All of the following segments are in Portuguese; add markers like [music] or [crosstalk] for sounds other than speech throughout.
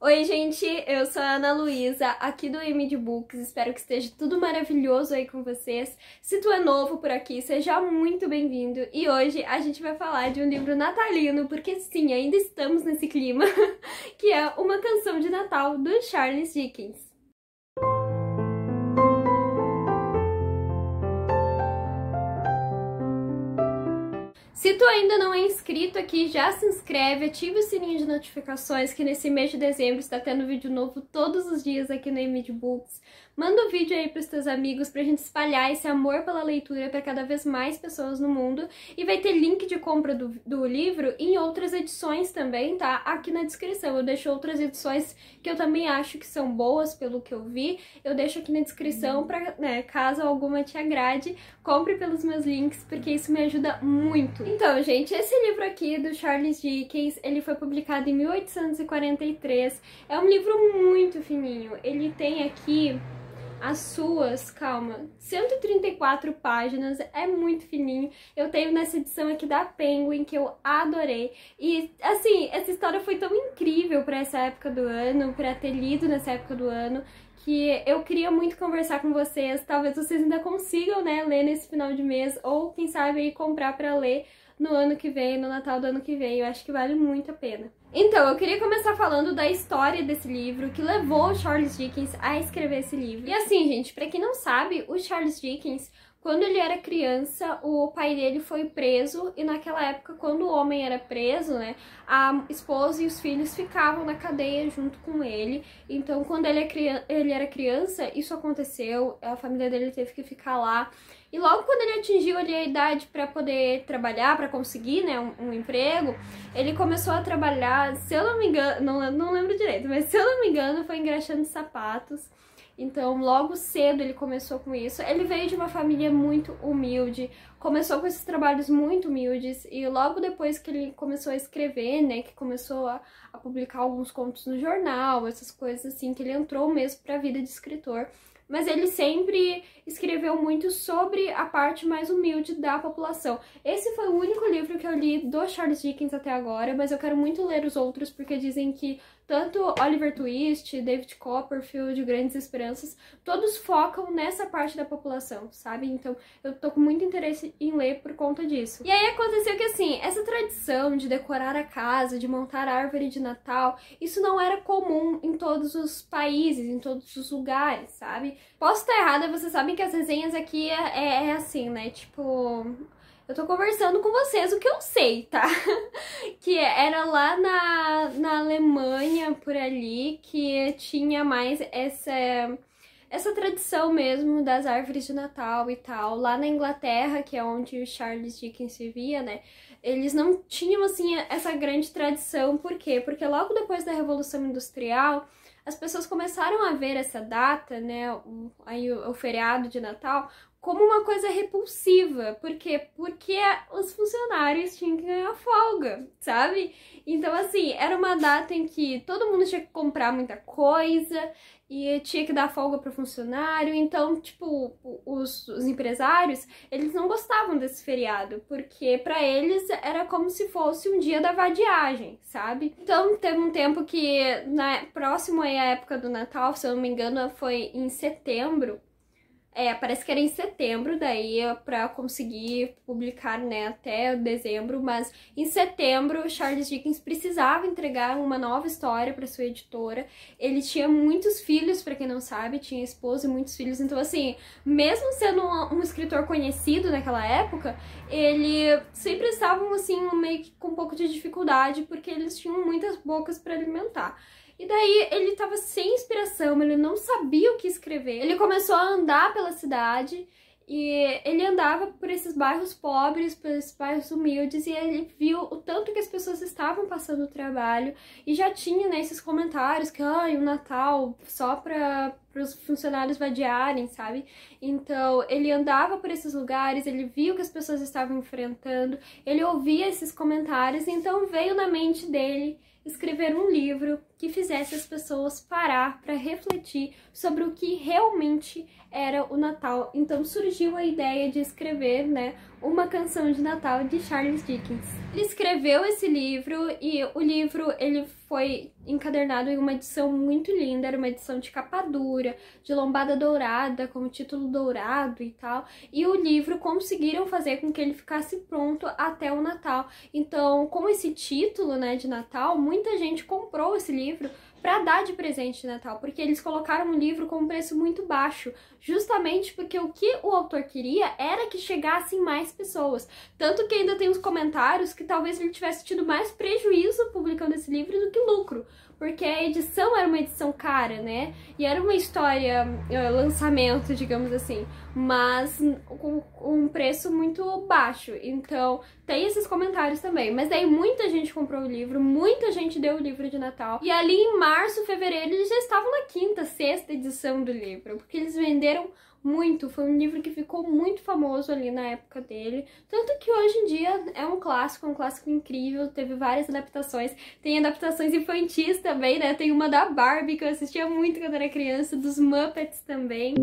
Oi, gente, eu sou a Ana Luísa, aqui do MD Books. Espero que esteja tudo maravilhoso aí com vocês. Se tu é novo por aqui, seja muito bem-vindo. E hoje a gente vai falar de um livro natalino, porque sim, ainda estamos nesse clima, [laughs] que é Uma Canção de Natal do Charles Dickens. Se tu ainda não é inscrito aqui, já se inscreve, ativa o sininho de notificações que nesse mês de dezembro está tendo vídeo novo todos os dias aqui no Image Books. Manda o um vídeo aí para os teus amigos para a gente espalhar esse amor pela leitura para cada vez mais pessoas no mundo. E vai ter link de compra do, do livro em outras edições também, tá? Aqui na descrição. Eu deixo outras edições que eu também acho que são boas pelo que eu vi. Eu deixo aqui na descrição para, né, caso alguma te agrade, compre pelos meus links porque isso me ajuda muito. Então, gente, esse livro aqui do Charles Dickens, ele foi publicado em 1843. É um livro muito fininho. Ele tem aqui as suas, calma, 134 páginas, é muito fininho. Eu tenho nessa edição aqui da Penguin, que eu adorei. E, assim, essa história foi tão incrível para essa época do ano, para ter lido nessa época do ano, que eu queria muito conversar com vocês. Talvez vocês ainda consigam, né, ler nesse final de mês, ou quem sabe aí comprar para ler no ano que vem, no Natal do ano que vem. Eu acho que vale muito a pena. Então, eu queria começar falando da história desse livro, que levou o Charles Dickens a escrever esse livro. E assim, gente, para quem não sabe, o Charles Dickens quando ele era criança, o pai dele foi preso e naquela época, quando o homem era preso, né, a esposa e os filhos ficavam na cadeia junto com ele. Então, quando ele, é era criança, isso aconteceu, a família dele teve que ficar lá. E logo quando ele atingiu ali a idade para poder trabalhar, para conseguir, né, um, um, emprego, ele começou a trabalhar, se eu não me engano, não, não lembro direito, mas se eu não me engano, foi engraxando sapatos. Então, logo cedo ele começou com isso. Ele veio de uma família muito humilde, começou com esses trabalhos muito humildes e logo depois que ele começou a escrever, né, que começou a, a publicar alguns contos no jornal, essas coisas assim, que ele entrou mesmo para a vida de escritor, mas ele sempre escreveu muito sobre a parte mais humilde da população. Esse foi o único livro que eu li do Charles Dickens até agora, mas eu quero muito ler os outros porque dizem que tanto Oliver Twist, David Copperfield, Grandes Esperanças, todos focam nessa parte da população, sabe? Então eu tô com muito interesse em ler por conta disso. E aí aconteceu que assim, essa tradição de decorar a casa, de montar a árvore de Natal, isso não era comum em todos os países, em todos os lugares, sabe? Posso estar errada, vocês sabem que as resenhas aqui é, é, é, assim, né? Tipo, eu tô conversando com vocês o que eu sei, tá? [laughs] que era lá na, na Alemanha, por ali, que tinha mais essa essa tradição mesmo das árvores de Natal e tal. Lá na Inglaterra, que é onde o Charles Dickens vivia, né? Eles não tinham, assim, essa grande tradição. Por quê? Porque logo depois da Revolução Industrial, as pessoas começaram a ver essa data, né? O, aí o, o feriado de Natal, como uma coisa repulsiva, porque porque os funcionários tinham que ganhar folga, sabe? Então assim, era uma data em que todo mundo tinha que comprar muita coisa e tinha que dar folga para o funcionário, então tipo, os, os empresários, eles não gostavam desse feriado, porque para eles era como se fosse um dia da vadiagem, sabe? Então teve um tempo que na próximo aí à época do Natal, se eu não me engano, foi em setembro, é, parece que era em setembro, daí para conseguir publicar, né, até dezembro, mas em setembro Charles Dickens precisava entregar uma nova história para sua editora. Ele tinha muitos filhos, para quem não sabe, tinha esposa e muitos filhos, então assim, mesmo sendo um, um escritor conhecido naquela época, ele sempre estavam assim meio que com um pouco de dificuldade porque eles tinham muitas bocas para alimentar. E daí ele tava sem inspiração, ele não sabia o que escrever. Ele começou a andar pela cidade e ele andava por esses bairros pobres, por esses bairros humildes, e ele viu o tanto que as pessoas estavam passando o trabalho. E já tinha né, esses comentários que, ai, ah, o Natal só para os funcionários vadiarem, sabe? Então, ele andava por esses lugares, ele viu que as pessoas estavam enfrentando, ele ouvia esses comentários, então veio na mente dele escrever um livro que fizesse as pessoas parar para refletir sobre o que realmente era o Natal. Então surgiu a ideia de escrever, né, uma canção de Natal de Charles Dickens. Ele escreveu esse livro e o livro ele foi encadernado em uma edição muito linda, era uma edição de capa dura, de lombada dourada, com título dourado e tal. E o livro conseguiram fazer com que ele ficasse pronto até o Natal. Então, com esse título, né, de Natal, muita gente comprou esse livro para dar de presente de Natal, porque eles colocaram o livro com um preço muito baixo, justamente porque o que o autor queria era que chegassem mais pessoas. Tanto que ainda tem os comentários que talvez ele tivesse tido mais prejuízo publicando esse livro do que lucro, porque a edição era uma edição cara, né? E era uma história, eh, lançamento, digamos assim, mas com um preço muito baixo. Então, tem esses comentários também. Mas daí muita gente comprou o livro, muita gente deu o livro de Natal. E ali em março, fevereiro, eles já estavam na quinta, sexta edição do livro, porque eles venderam muito, foi um livro que ficou muito famoso ali na época dele, tanto que hoje em dia é um clássico, é um clássico incrível, teve várias adaptações, tem adaptações infantis também, né, tem uma da Barbie que eu assistia muito quando era criança, dos Muppets também.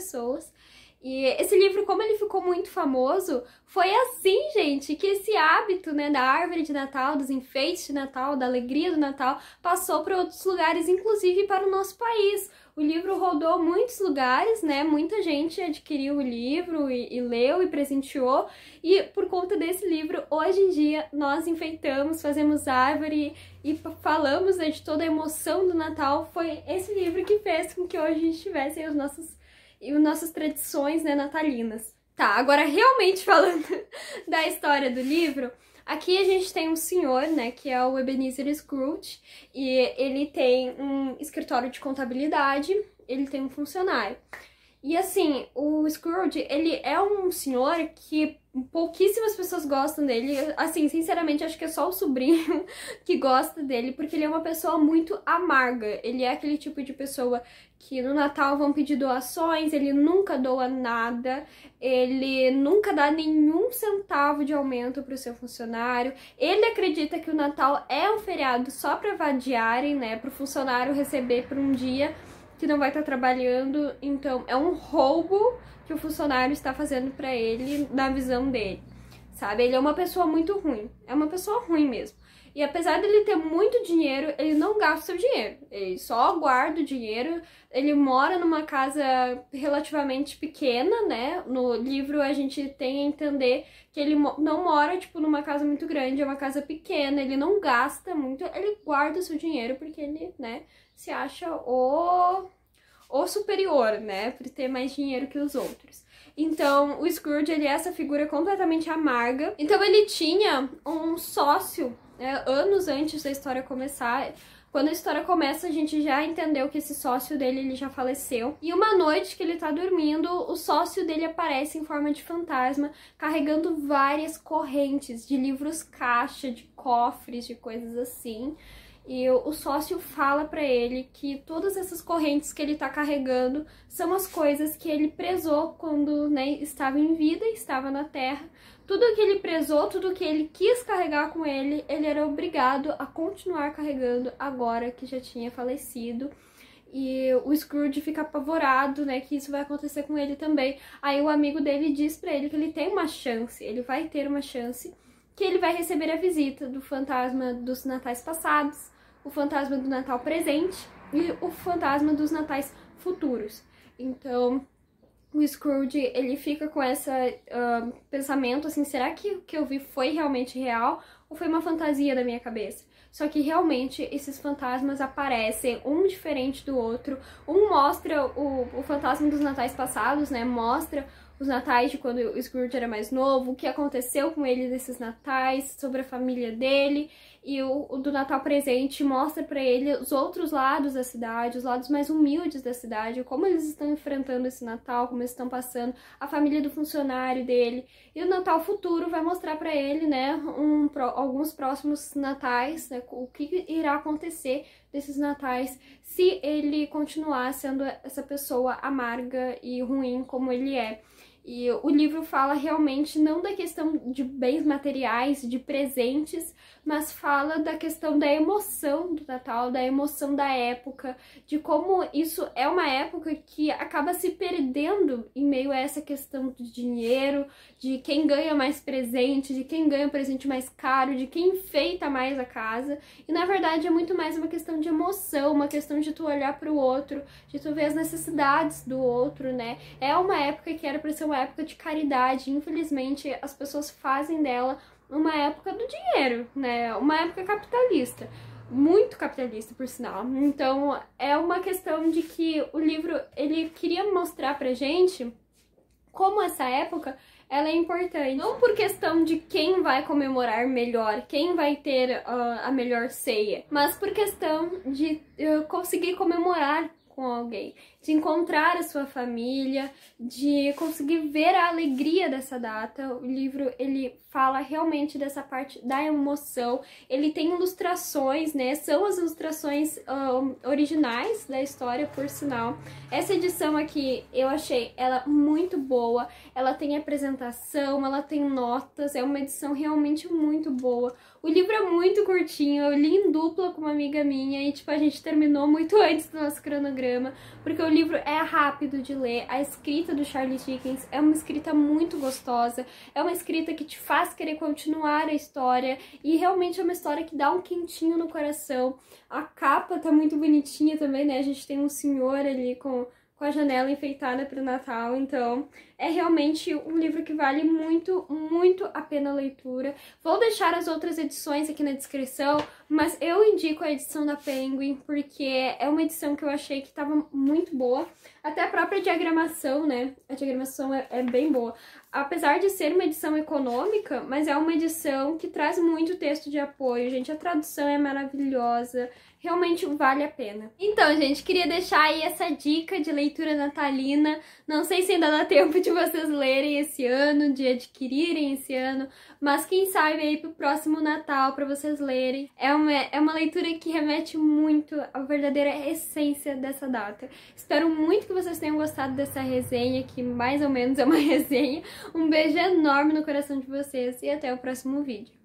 pessoas. E esse livro, como ele ficou muito famoso, foi assim, gente, que esse hábito, né, da árvore de Natal, dos enfeites de Natal, da alegria do Natal, passou para outros lugares, inclusive para o nosso país. O livro rodou muitos lugares, né? Muita gente adquiriu o livro e, e leu e presenteou. E por conta desse livro, hoje em dia, nós enfeitamos, fazemos árvore e falamos né, de toda a emoção do Natal. Foi esse livro que fez com que hoje tivesse os nossos e as nossas tradições né, natalinas. Tá, agora realmente falando [laughs] da história do livro, aqui a gente tem um senhor, né, que é o Ebenezer Scrooge, e ele tem um escritório de contabilidade, ele tem um funcionário. E assim, o Scrooge, ele é um senhor que pouquíssimas pessoas gostam dele. Assim, sinceramente, acho que é só o sobrinho [laughs] que gosta dele, porque ele é uma pessoa muito amarga. Ele é aquele tipo de pessoa que no Natal vão pedir doações, ele nunca doa nada, ele nunca dá nenhum centavo de aumento para o seu funcionário. Ele acredita que o Natal é um feriado só para vadiarem, né, para o funcionário receber por um dia que não vai estar tá trabalhando. Então, é um roubo que o funcionário está fazendo para ele na visão dele, sabe? Ele é uma pessoa muito ruim, é uma pessoa ruim mesmo. E apesar dele ter muito dinheiro, ele não gasta seu dinheiro. Ele só guarda o dinheiro. Ele mora numa casa relativamente pequena, né? No livro a gente tem a entender que ele não mora, tipo, numa casa muito grande, é uma casa pequena, ele não gasta muito, ele guarda o seu dinheiro porque ele, né, se acha o ou superior, né, por ter mais dinheiro que os outros. Então, o Scrooge, ele é essa figura completamente amarga. Então, ele tinha um sócio, né, anos antes da história começar. Quando a história começa, a gente já entendeu que esse sócio dele ele já faleceu. E uma noite que ele tá dormindo, o sócio dele aparece em forma de fantasma, carregando várias correntes de livros caixa, de cofres, de coisas assim. E o sócio fala para ele que todas essas correntes que ele está carregando são as coisas que ele prezou quando né, estava em vida, estava na Terra. Tudo que ele prezou, tudo que ele quis carregar com ele, ele era obrigado a continuar carregando agora que já tinha falecido. E o Scrooge fica apavorado, né, que isso vai acontecer com ele também. Aí o amigo dele diz para ele que ele tem uma chance, ele vai ter uma chance que ele vai receber a visita do fantasma dos natais passados, o fantasma do Natal presente e o fantasma dos natais futuros. Então, o Scrooge, ele fica com esse uh, ah, pensamento, assim, será que o que eu vi foi realmente real ou foi uma fantasia da minha cabeça? Só que realmente esses fantasmas aparecem um diferente do outro. Um mostra o, o fantasma dos natais passados, né? Mostra os natais de quando o Scrooge era mais novo, o que aconteceu com ele nesses natais, sobre a família dele, e o, o do Natal presente mostra para ele os outros lados da cidade, os lados mais humildes da cidade, como eles estão enfrentando esse Natal, como eles estão passando, a família do funcionário dele. E o Natal futuro vai mostrar para ele, né, um, alguns próximos natais, né, o que irá acontecer desses natais se ele continuar sendo essa pessoa amarga e ruim como ele é. E o livro fala realmente não da questão de bens materiais, de presentes, mas fala da questão da emoção do Natal, da emoção da época, de como isso é uma época que acaba se perdendo em meio a essa questão do dinheiro, de quem ganha mais presente, de quem ganha o presente mais caro, de quem enfeita mais a casa. E na verdade é muito mais uma questão de emoção, uma questão de tu olhar para o outro, de tu ver as necessidades do outro, né? É uma época que era para ser uma época de caridade, infelizmente as pessoas fazem dela uma época do dinheiro, né? Uma época capitalista, muito capitalista por sinal. Então, é uma questão de que o livro ele queria mostrar pra gente como essa época ela é importante. Não por questão de quem vai comemorar melhor, quem vai ter uh, a melhor ceia, mas por questão de uh, conseguir comemorar com alguém de encontrar a sua família, de conseguir ver a alegria dessa data. O livro ele fala realmente dessa parte da emoção. Ele tem ilustrações, né? São as ilustrações um, originais da história, por sinal. Essa edição aqui eu achei ela muito boa. Ela tem apresentação, ela tem notas. É uma edição realmente muito boa. O livro é muito curtinho. Eu li em dupla com uma amiga minha e tipo a gente terminou muito [laughs] antes do nosso cronograma, porque eu o livro é rápido de ler, a escrita do Charles Dickens é uma escrita muito gostosa, é uma escrita que te faz querer continuar a história e realmente é uma história que dá um quentinho no coração. A capa tá muito bonitinha também, né? A gente tem um senhor ali com com a janela enfeitada para o Natal. Então, é realmente um livro que vale muito, muito a pena a leitura. Vou deixar as outras edições aqui na descrição, mas eu indico a edição da Penguin porque é uma edição que eu achei que estava muito boa. Até a própria diagramação, né? A diagramação é, é bem boa. Apesar de ser uma edição econômica, mas é uma edição que traz muito texto de apoio, gente. A tradução é maravilhosa, realmente vale a pena. Então, gente, queria deixar aí essa dica de leitura natalina. Não sei se ainda dá tempo de vocês lerem esse ano, de adquirirem esse ano, mas quem sabe aí pro próximo Natal para vocês lerem. É uma, é uma leitura que remete muito à verdadeira essência dessa data. Espero muito que vocês tenham gostado dessa resenha, que mais ou menos é uma [laughs] resenha. Um beijo enorme no coração de vocês e até o próximo vídeo.